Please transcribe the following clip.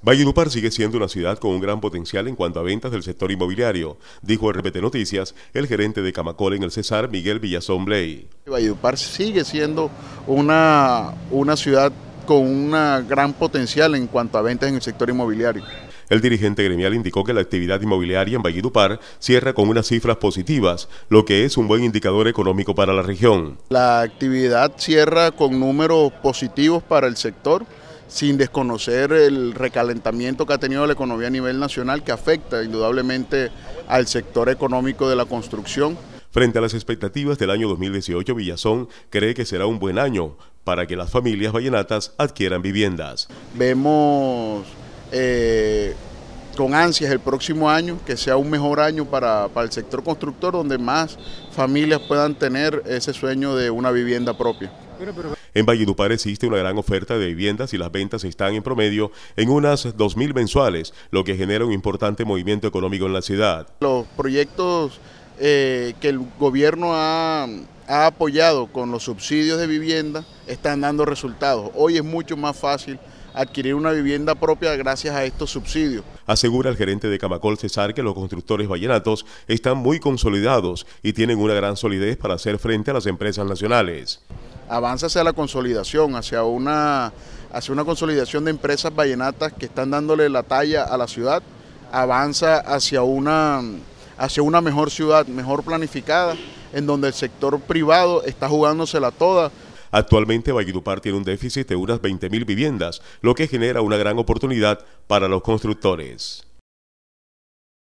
Valledupar sigue siendo una ciudad con un gran potencial en cuanto a ventas del sector inmobiliario, dijo RPT Noticias el gerente de Camacol en el Cesar, Miguel Villazón Bley. Valledupar sigue siendo una, una ciudad con un gran potencial en cuanto a ventas en el sector inmobiliario. El dirigente gremial indicó que la actividad inmobiliaria en Valledupar cierra con unas cifras positivas, lo que es un buen indicador económico para la región. La actividad cierra con números positivos para el sector sin desconocer el recalentamiento que ha tenido la economía a nivel nacional, que afecta indudablemente al sector económico de la construcción. Frente a las expectativas del año 2018, Villazón cree que será un buen año para que las familias vallenatas adquieran viviendas. Vemos eh, con ansias el próximo año, que sea un mejor año para el sector constructor, donde más familias puedan tener ese sueño de una vivienda propia. En Valledupar existe una gran oferta de viviendas y las ventas están en promedio en unas 2.000 mensuales, lo que genera un importante movimiento económico en la ciudad. Los proyectos eh, que el gobierno ha, ha, apoyado con los subsidios de vivienda están dando resultados. Hoy es mucho más fácil adquirir una vivienda propia gracias a estos subsidios. Asegura el gerente de Camacol Cesar que los constructores vallenatos están muy consolidados y tienen una gran solidez para hacer frente a las empresas nacionales avanza hacia la consolidación, hacia una, hacia una consolidación de empresas vallenatas que están dándole la talla a la ciudad, avanza hacia una, hacia una mejor ciudad, mejor planificada, en donde el sector privado está jugándosela toda. Actualmente Valledupar tiene un déficit de unas 20.000 viviendas, lo que genera una gran oportunidad para los constructores.